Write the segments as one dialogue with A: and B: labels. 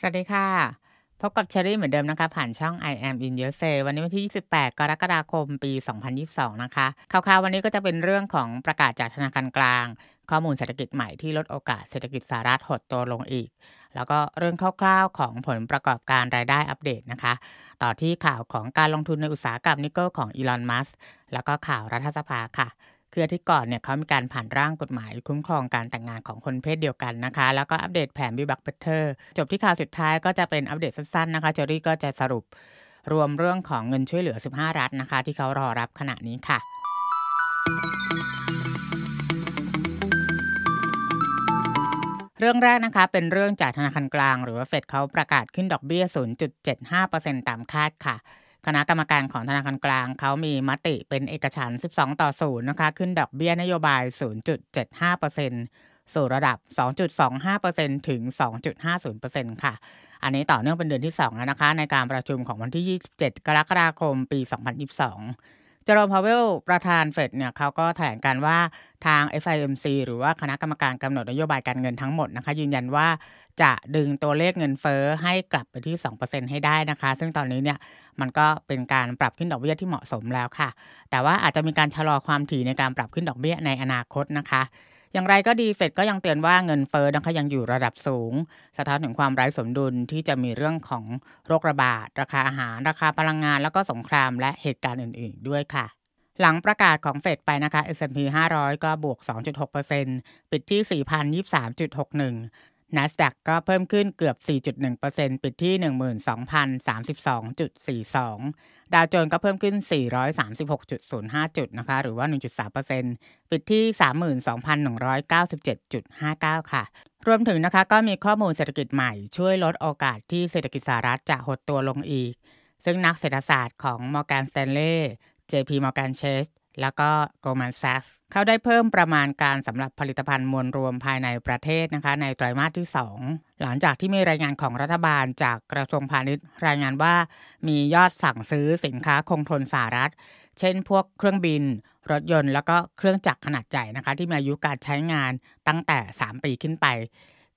A: สวัสดีค่ะ พบกับเชอรี่เหมือนเดิมนะคะผ่านช่อง I am in your say วันนี้วันที่ 28 กรกฎาคมปี 2022 นะคะคร่าวๆวันนี้ก็จะเป็นเรื่องของประกาศจากธนาคารกลาง ข้อมูลเศรษฐกิจใหม่ที่ลดโอกาสเศรษฐกิจสหรัฐหดตัวลงอีก แล้วก็เรื่องคร่าวๆของผลประกอบการรายได้อัปเดตนะคะ ต่อที่ข่าวของการลงทุนในอุตสาหกรรมนิกเกิลของอีลอนมัสแล้วก็ข่าวรัฐสภาค่ะคืออาทิตย์ก่อนเนี่ยเขามีการผ่านร่างกฎหมายคุ้มครองการแต่งงานของคนเพศเดียวกันนะคะ แล้วก็อัปเดตแผนบิบักเพเตอร์ จบที่ข่าวสุดท้ายก็จะเป็นอัปเดตสั้นๆนะคะเจอรี่ก็จะสรุปรวมเรื่องของเงินช่วยเหลือ 15 รัฐนะคะ ที่เขารอรับขณะนี้ค่ะ เรื่องแรกนะคะ เป็นเรื่องจากธนาคารกลาง หรือว่าเฟดเขาประกาศขึ้นดอกเบี้ย 0.75%ตามคาดค่ะคณะกรรมการของธนาคารกลางเขามีมติเป็นเอกฉันท์ 12 ต่อ0นะคะขึ้นดอกเบี้ยนโยบาย 0.75%สู่ระดับ 2.25%ถึง 2.50%ค่ะ อันนี้ต่อเนื่องเป็นเดือนที่ 2 แล้วนะคะ ในการประชุมของวันที่ 27 กรกฎาคมปี 2022จอร์มพาวเวลประธานเฟดเนี่ยเขาก็แถลงการว่าทาง FIMC หรือว่าคณะกรรมการกำหนดนโยบายการเงินทั้งหมดนะคะ ยืนยันว่าจะดึงตัวเลขเงินเฟอ้อให้กลับไปที่ 2%ให้ได้นะคะ ซึ่งตอนนี้เนี่ยมันก็เป็นการปรับขึ้นดอกเบี้ยที่เหมาะสมแล้วค่ะ แต่ว่าอาจจะมีการชะลอความถี่ในการปรับขึ้นดอกเบี้ยในอนาคตนะคะอย่างไรก็ดีเฟดก็ยังเตือนว่าเงินเฟ้อนะคะยังอยู่ระดับสูงสะท้อนถึงความไร้สมดุลที่จะมีเรื่องของโรคระบาด ราคาอาหารราคาพลังงานแล้วก็สงครามและเหตุการณ์อื่นๆ ด้วยค่ะ หลังประกาศของเฟดไปนะคะ S&P 500 ก็บวก 2.6%ปิดที่ 4,023.61 NASDAQ ก็เพิ่มขึ้นเกือบ 4.1%ปิดที่ 12,032.42 ดาวโจนส์ก็เพิ่มขึ้น 436.05 จุดนะคะ หรือว่า 1.3%ปิดที่ 32,197.59 ค่ะ รวมถึงนะคะก็มีข้อมูลเศรษฐกิจใหม่ช่วยลดโอกาสที่เศรษฐกิจสหรัฐจะหดตัวลงอีก ซึ่งนักเศรษฐศาสตร์ของ Morgan Stanley JP Morgan Chase แล้วก็ Goldman Sachs เขาได้เพิ่มประมาณการสำหรับผลิตภัณฑ์มวลรวมภายในประเทศนะคะ ในไตรามาสที่ 2 หลังจากที่มีรายงานของรัฐบาลจากกระทรวงพาณิชย์ รายงานว่ามียอดสั่งซื้อสินค้าคงทนสหรัฐ เช่นพวกเครื่องบิน รถยนต์ แล้วก็เครื่องจักรขนาดใหญ่นะคะที่มีอายุการใช้งานตั้งแต่ 3 ปีขึ้นไป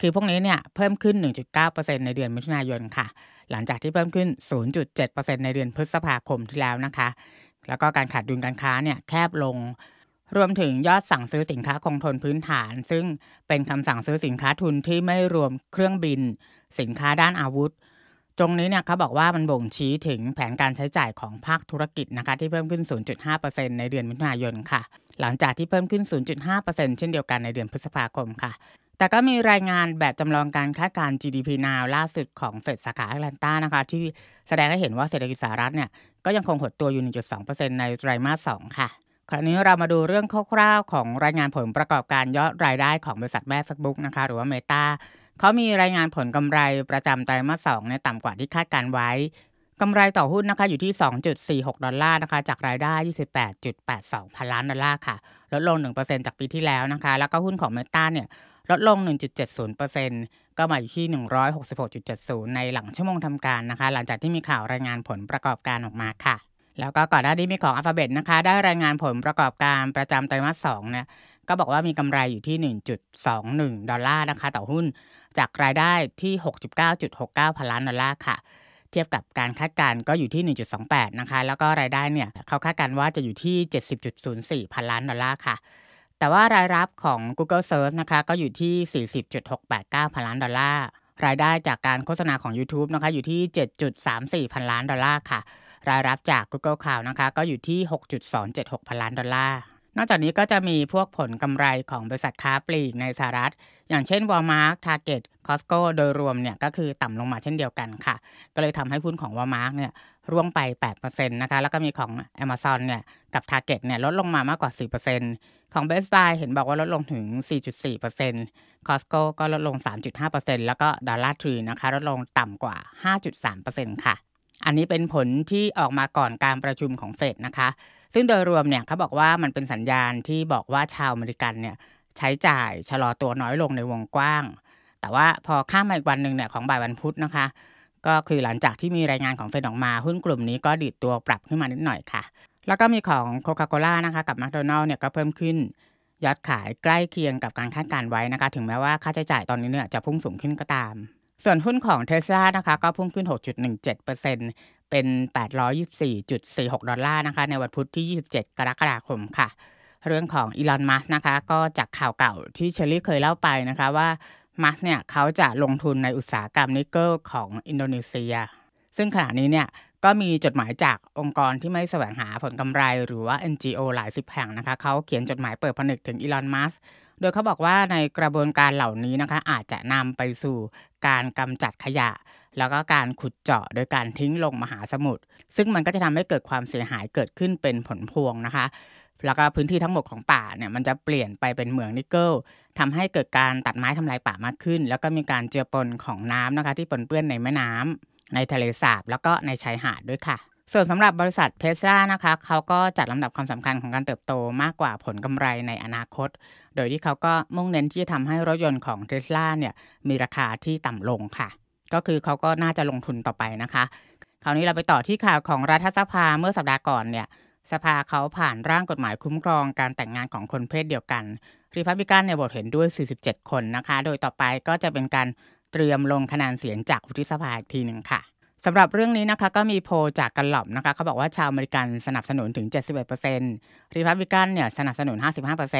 A: คือพวกนี้เนี่ยเพิ่มขึ้น 1.9%ในเดือนมิถุนายนค่ะ หลังจากที่เพิ่มขึ้น 0.7%ในเดือนพฤษภาคมที่แล้วนะคะ แล้วก็การขาดดุลการค้าเนี่ยแคบลงรวมถึงยอดสั่งซื้อสินค้าคงทนพื้นฐาน ซึ่งเป็นคำสั่งซื้อสินค้าทุนที่ไม่รวมเครื่องบิน สินค้าด้านอาวุธ ตรงนี้เนี่ยเขาบอกว่ามันบ่งชี้ถึงแผนการใช้จ่ายของภาคธุรกิจนะคะที่เพิ่มขึ้น 0.5%ในเดือนมิถุนายนค่ะ หลังจากที่เพิ่มขึ้น 0.5%เช่นเดียวกันในเดือนพฤษภาคมค่ะ แต่ก็มีรายงานแบบจำลองการคาดการณ์ GDP now ล่าสุดของเฟดสาขาแอตแลนตานะคะที่แสดงให้เห็นว่าเศรษฐกิจสหรัฐเนี่ยก็ยังคงหดตัวอยู่ 1.2%ในไตรมาส 2 ค่ะคราวนี้เรามาดูเรื่องคร่าวๆของรายงานผลประกอบการยอดรายได้ของบริษัทแม่ Facebook นะคะหรือว่า Meta เขามีรายงานผลกำไรประจำไตรมาสสองในต่ำกว่าที่คาดการไว้กำไรต่อหุ้นนะคะอยู่ที่ 2.46 ดอลลาร์นะคะจากรายได้ 28.82 พันล้านดอลลาร์ค่ะ ลดลง 1%จากปีที่แล้วนะคะ แล้วก็หุ้นของ Meta เนี่ยลดลง 1.70%ก็มาอยู่ที่ 166.70 ในหลังชั่วโมงทำการนะคะ หลังจากที่มีข่าวรายงานผลประกอบการออกมาค่ะแล้วก็ก่อนหน้านี้มีของ a l p h a เบตนะคะ ได้รายงานผลประกอบการประจำไตรมาสสองเนี่ย ก็บอกว่ามีกำไรอยู่ที่1.21ดอลลาร์นะคะ ต่อหุ้น จากรายได้ที่69.69พันล้านดอลลาร์ค่ะ เทียบกับการคาดการณ์ก็อยู่ที่ 1.28นะคะ แล้วก็รายได้เนี่ยเขาคาดการณ์ว่าจะอยู่ที่ 70.04พันล้านดอลลาร์ค่ะ แต่ว่ารายรับของ Google Search นะคะ ก็อยู่ที่40.689พันล้านดอลลาร์ รายได้จากการโฆษณาของ YouTube นะคะอยู่ที่ 7.34 พันล้านดอลลาร์ค่ะรายรับจาก Google Cloud นะคะ ก็อยู่ที่ 6.276 พันล้านดอลลาร์ นอกจากนี้ก็จะมีพวกผลกำไรของบริษัทค้าปลีกในสหรัฐ อย่างเช่น Walmart, Target, Costco โดยรวมเนี่ยก็คือต่ำลงมาเช่นเดียวกันค่ะ ก็เลยทำให้หุ้นของ Walmart เนี่ยร่วงไป 8%นะคะ แล้วก็มีของ Amazon เนี่ยกับ Target เนี่ยลดลงมามากกว่า 4%ของ Best Buy เห็นบอกว่าลดลงถึง 4.4% Costco ก็ลดลง 3.5%แล้วก็ Dollar Tree นะคะลดลงต่ำกว่า5.3%ค่ะอันนี้เป็นผลที่ออกมาก่อนการประชุมของเฟดนะคะ ซึ่งโดยรวมเนี่ยเขาบอกว่ามันเป็นสัญญาณที่บอกว่าชาวอเมริกันเนี่ยใช้จ่ายชะลอตัวน้อยลงในวงกว้าง แต่ว่าพอข้ามมาอีกวันหนึ่งเนี่ยของบ่ายวันพุธนะคะ ก็คือหลังจากที่มีรายงานของเฟดออกมาหุ้นกลุ่มนี้ก็ดิดตัวปรับขึ้นมานิดหน่อยค่ะ แล้วก็มีของโคคาโคล่านะคะกับแมคโดนัลล์เนี่ยก็เพิ่มขึ้นยอดขายใกล้เคียงกับการคาดการไว้นะคะ ถึงแม้ว่าค่าใช้จ่ายตอนนี้เนี่ยจะพุ่งสูงขึ้นก็ตามส่วนหุ้นของเทสลานะคะก็พุ่งขึ้น 6.17%เป็น 824.46 ดอลลาร์นะคะ ในวันพุธที่ 27 กรกฎาคมค่ะเรื่องของอีลอนมัสนะคะก็จากข่าวเก่าที่เชอรี่เคยเล่าไปนะคะว่ามัสเนี่ยเขาจะลงทุนในอุตสาหกรรมนิกเกิลของอินโดนีเซีย ซึ่งขณะนี้เนี่ยก็มีจดหมายจากองค์กรที่ไม่แสวงหาผลกำไรหรือว่า NGO หลายสิบแห่งนะคะเขาเขียนจดหมายเปิดผนึกถึงอีลอนมัสโดยเขาบอกว่าในกระบวนการเหล่านี้นะคะอาจจะนำไปสู่การกำจัดขยะ แล้วก็การขุดเจาะโดยการทิ้งลงมหาสมุทรซึ่งมันก็จะทำให้เกิดความเสียหายเกิดขึ้นเป็นผลพวงนะคะแล้วก็พื้นที่ทั้งหมดของป่าเนี่ยมันจะเปลี่ยนไปเป็นเหมืองนิกเกิลทำให้เกิดการตัดไม้ทำลายป่ามากขึ้น แล้วก็มีการเจือปนของน้ำนะคะ ที่ปนเปื้อนในแม่น้ำ ในทะเลสาบแล้วก็ในชายหาดด้วยค่ะส่วนสำหรับบริษัทเทสลานะคะ เขาก็จัดลำดับความสำคัญของการเติบโตมากกว่าผลกำไรในอนาคต โดยที่เขาก็มุ่งเน้นที่จะทำให้รถยนต์ของเทสลาเนี่ยมีราคาที่ต่ำลงค่ะก็คือเขาก็น่าจะลงทุนต่อไปนะคะคราวนี้เราไปต่อที่ข่าวของรัฐสภาเมื่อสัปดาห์ก่อนเนี่ยสภาเขาผ่านร่างกฎหมายคุ้มครองการแต่งงานของคนเพศเดียวกันรีพับบิกันในบทเห็นด้วย47 คนนะคะ โดยต่อไปก็จะเป็นการเตรียมลงคะแนนเสียงจากวุฒิสภาอีกทีหนึ่งค่ะสำหรับเรื่องนี้นะคะก็มีโพจากกันหลอบนะคะเขาบอกว่าชาวอเมริกันสนับสนุนถึง 71%รีพับบิกันเนี่ยสนับสนุน 55%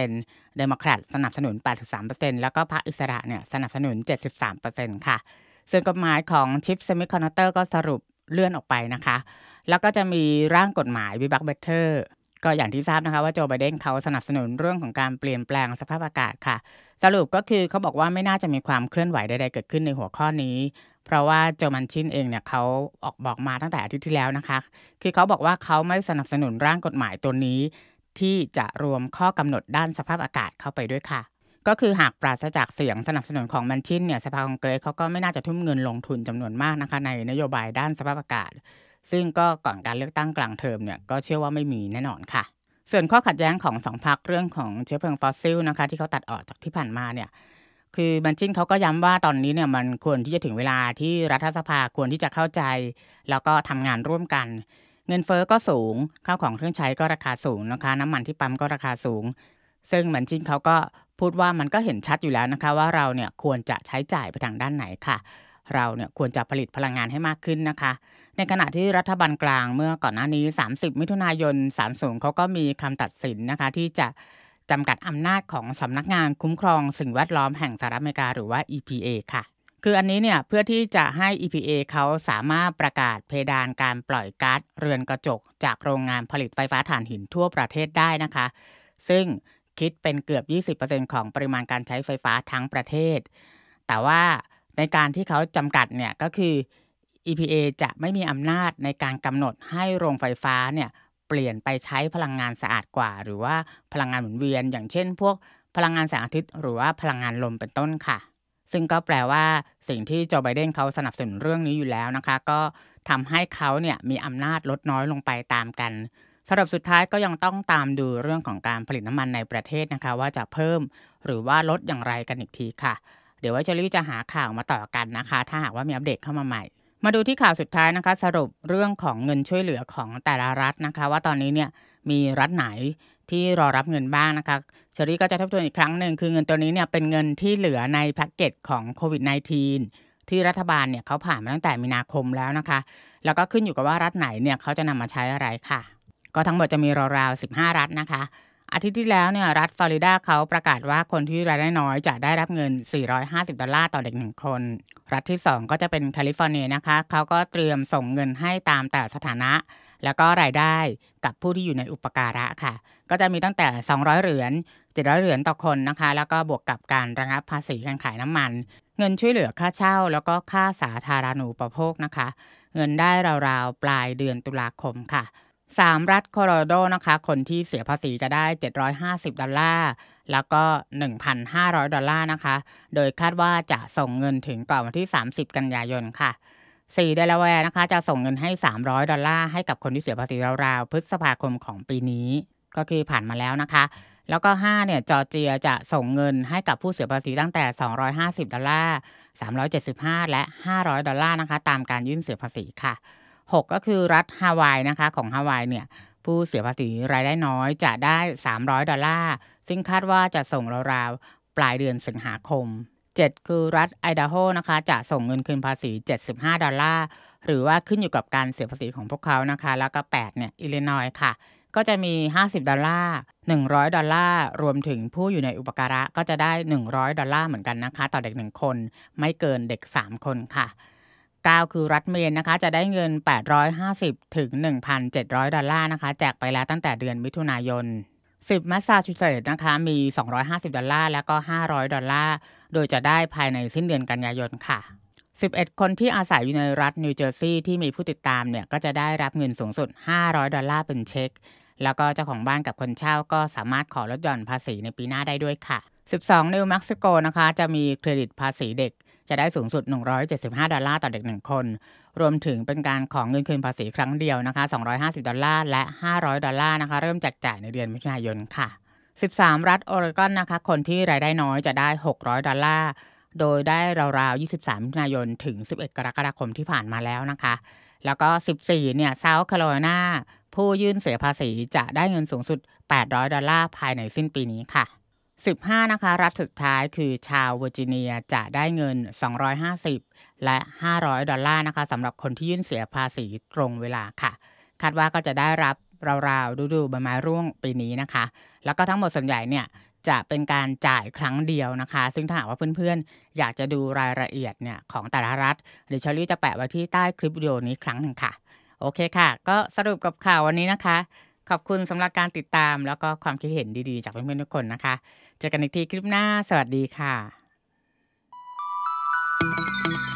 A: เดโมแครตสนับสนุน 83%แล้วก็พรรคอิสระเนี่ยสนับสนุน 73%ค่ะ ส่วนกฎหมายของชิปเซมิคอนดักเตอร์ก็สรุปเลื่อนออกไปนะคะ แล้วก็จะมีร่างกฎหมายวิบักเบเตอร์ก็อย่างที่ทราบนะคะว่าโจไบเดนเขาสนับสนุนเรื่องของการเปลี่ยนแปลงสภาพอากาศค่ะ สรุปก็คือเขาบอกว่าไม่น่าจะมีความเคลื่อนไหวใดๆเกิดขึ้นในหัวข้อนี้เพราะว่าเจอมันชินเองเนี่ยเขาออกบอกมาตั้งแต่อาทิตย์ที่แล้วนะคะ คือเขาบอกว่าเขาไม่สนับสนุนร่างกฎหมายตัวนี้ ที่จะรวมข้อกำหนดด้านสภาพอากาศเข้าไปด้วยค่ะ ก็คือหากปราศจากเสียงสนับสนุนของมันชินเนี่ยสภาคองเกรสเขาก็ไม่น่าจะทุ่มเงินลงทุนจำนวนมากนะคะในนโยบายด้านสภาพอากาศ ซึ่งก็ก่อนการเลือกตั้งกลางเทอมเนี่ยก็เชื่อว่าไม่มีแน่นอนค่ะ ส่วนข้อขัดแย้งของสองพรรคเรื่องของเชื้อเพลิงฟอสซิลนะคะ ที่เขาตัดออกจากที่ผ่านมาเนี่ยคือบันจินเขาก็ย้ำว่าตอนนี้เนี่ยมันควรที่จะถึงเวลาที่รัฐสภาควรที่จะเข้าใจแล้วก็ทำงานร่วมกันเงินเฟอ้อก็สูงข้าวของเครื่องใช้ก็ราคาสูงนะคะ น้ำมันที่ปั๊มก็ราคาสูง ซึ่งบันจินเขาก็พูดว่ามันก็เห็นชัดอยู่แล้วนะคะ ว่าเราเนี่ยควรจะใช้จ่ายไปทางด้านไหนค่ะ เราเนี่ยควรจะผลิตพลังงานให้มากขึ้นนะคะ ในขณะที่รัฐบาลกลางเมื่อก่อนหน้านี้30มิถุนายน30เขาก็มีคำตัดสินนะคะที่จะจำกัดอำนาจของสำนักงานคุ้มครองสิ่งแวดล้อมแห่งสหรัฐอเมริกา หรือว่า EPA ค่ะ คืออันนี้เนี่ยเพื่อที่จะให้ EPA เขาสามารถประกาศเพดานการปล่อยก๊าซเรือนกระจก จากโรงงานผลิตไฟฟ้าถ่านหินทั่วประเทศได้นะคะ ซึ่งคิดเป็นเกือบ 20%ของปริมาณการใช้ไฟฟ้าทั้งประเทศ แต่ว่าในการที่เขาจำกัดเนี่ยก็คือ EPA จะไม่มีอำนาจในการกำหนดให้โรงไฟฟ้าเนี่ยเปลี่ยนไปใช้พลังงานสะอาดกว่า หรือว่าพลังงานหมุนเวียน อย่างเช่น พวกพลังงานแสงอาทิตย์ หรือว่าพลังงานลมเป็นต้นค่ะ ซึ่งก็แปลว่าสิ่งที่โจไบเดนเขาสนับสนุนเรื่องนี้อยู่แล้วนะคะ ก็ทำให้เขาเนี่ยมีอำนาจลดน้อยลงไปตามกันสำหรับสุดท้ายก็ยังต้องตามดูเรื่องของการผลิตน้ำมันในประเทศนะคะ ว่าจะเพิ่มหรือว่าลดอย่างไรกันอีกทีค่ะเดี๋ยวว่าเชอรี่จะหาข่าวมาต่อกันนะคะ ถ้าหากว่ามีอัปเดตเข้ามาใหม่มาดูที่ข่าวสุดท้ายนะคะ สรุปเรื่องของเงินช่วยเหลือของแต่ละรัฐนะคะ ว่าตอนนี้เนี่ยมีรัฐไหนที่รอรับเงินบ้างนะคะเชอรี่ก็จะทบทวนอีกครั้งหนึ่งคือเงินตัวนี้เนี่ยเป็นเงินที่เหลือในแพ็กเกจของโควิด -19 ที่รัฐบาลเนี่ยเขาผ่านมาตั้งแต่มีนาคมแล้วนะคะ แล้วก็ขึ้นอยู่กับว่ารัฐไหนเนี่ยเขาจะนำมาใช้อะไรค่ะ ก็ทั้งหมดจะมีราวๆ15 รัฐนะคะอาทิตย์ที่แล้วเนี่ยรัฐฟลอริดาเขาประกาศว่าคนที่รายได้น้อย จะได้รับเงิน 450 ดอลลาร์ต่อเด็กหนึ่งคน รัฐที่ 2 ก็จะเป็นแคลิฟอร์เนียนะคะเขาก็เตรียมส่งเงินให้ตามแต่สถานะ แล้วก็รายได้กับผู้ที่อยู่ในอุปการะค่ะ ก็จะมีตั้งแต่ 200 เหรียญ700 เหรียญต่อคนนะคะ แล้วก็บวกกับการระงับภาษีการขายน้ำมัน เงินช่วยเหลือค่าเช่า แล้วก็ค่าสาธารณูปโภคนะคะ เงินได้ราวๆปลายเดือนตุลาคมค่ะสามรัฐโคโลราโดนะคะ คนที่เสียภาษีจะได้750ดอลลาร์แล้วก็1,500ดอลลาร์นะคะ โดยคาดว่าจะส่งเงินถึงก่อนวันที่ 30 กันยายนค่ะสี่เดลาแวร์นะคะจะส่งเงินให้300ดอลลาร์ให้กับคนที่เสียภาษีราวๆพฤษภาคมของปีนี้ ก็คือผ่านมาแล้วนะคะ แล้วก็ 5 เนี่ยจอร์เจียจะส่งเงินให้กับผู้เสียภาษีตั้งแต่250ดอลลาร์375และ500ดอลลาร์นะคะตามการยื่นเสียภาษีค่ะ6 ก็คือรัฐฮาวายนะคะของฮาวายเนี่ยผู้เสียภาษีรายได้น้อยจะได้300ดอลลาร์ซึ่งคาดว่าจะส่งราวๆ ปลายเดือนสิงหาคม 7 คือรัฐไอดาโฮนะคะจะส่งเงินคืนภาษี75ดอลลาร์หรือว่าขึ้นอยู่กับการเสียภาษีของพวกเขานะคะ แล้วก็8เนี่ยอิลลินอยค่ะ ก็จะมี50ดอลลาร์100ดอลลาร์รวมถึงผู้อยู่ในอุปการะก็จะได้100ดอลลาร์เหมือนกันนะคะ ต่อเด็ก1คนไม่เกินเด็ก3 คนค่ะ9 คือรัฐเมียนนะคะจะได้เงิน 850 ถึง 1,700 ดอลลาร์นะคะแจกไปแล้วตั้งแต่เดือนมิถุนายน 10มัสซาชูเซตนะคะมี 250 ดอลลาร์แล้วก็ 500 ดอลลาร์ โดยจะได้ภายในสิ้นเดือนกันยายนค่ะ 11 คนที่อาศัยอยู่ในรัฐนิวเจอร์ซีย์ที่มีผู้ติดตามเนี่ยก็จะได้รับเงินสูงสุด 500 ดอลลาร์เป็นเช็ค แล้วก็เจ้าของบ้านกับคนเช่าก็สามารถขอลดหย่อนภาษีในปีหน้าได้ด้วยค่ะ 12นิวเม็กซิโกนะคะจะมีเครดิตภาษีเด็กจะได้สูงสุด 175ดอลลาร์ต่อเด็ก 1 คน รวมถึงเป็นการของเงินคืนภาษีครั้งเดียวนะคะ250ดอลลาร์ และ 500ดอลลาร์นะคะ เริ่มแจกจ่ายในเดือนมิถุนายนค่ะ 13 รัฐโอเรกอนนะคะ คนที่รายได้น้อยจะได้ 600ดอลลาร์ โดยได้ราวๆ 23 มิถุนายนถึง 11 กรกฎาคมที่ผ่านมาแล้วนะคะ แล้วก็ 14เนี่ยเซาท์แคโรไลนาผู้ยื่นเสียภาษีจะได้เงินสูงสุด800ดอลลาร์ภายในสิ้นปีนี้ค่ะ15นะคะรัฐสุดท้ายคือชาวเวอร์จิเนียจะได้เงิน 250 และ 500 ดอลลาร์นะคะสำหรับคนที่ยื่นเสียภาษีตรงเวลาค่ะคาดว่าก็จะได้รับราวๆ ดูดูใบไม้ร่วงปีนี้นะคะ แล้วก็ทั้งหมดส่วนใหญ่เนี่ยจะเป็นการจ่ายครั้งเดียวนะคะ ซึ่งถ้าหากว่าเพื่อนๆ อยากจะดูรายละเอียดเนี่ยของแต่ละรัฐเดือเชอรี่จะแปะไว้ที่ใต้คลิปวิดีโอนี้ครั้งหนึ่งค่ะ โอเคค่ะ ก็สรุปกับข่าววันนี้นะคะขอบคุณสำหรับการติดตาม แล้วก็ความคิดเห็นดีๆ จากเพื่อนๆทุกคนนะคะเจอกันอีกทีคลิปหน้า สวัสดีค่ะ